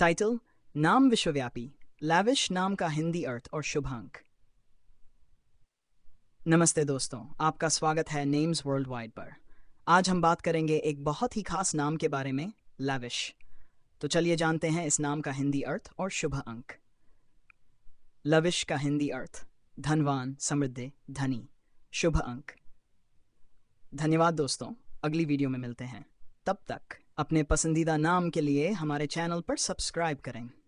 title नाम विश्वव्यापी lavish नाम का हिंदी अर्थ और शुभांक नमस्ते दोस्तों आपका स्वागत है नेम्स वर्ल्ड वाइड पर आज हम बात करेंगे एक बहुत ही खास नाम के बारे में लैविश तो चलिए जानते हैं इस नाम का हिंदी अर्थ और शुभ अंक लविश का हिंदी अर्थ धनवान समृद्ध धनी शुभ अंक धन्यवाद दोस्तों अगली वीडियो में मिलते हैं तब तक अपने पसंदीदा नाम के लिए हमारे चैनल पर सब्सक्राइब करें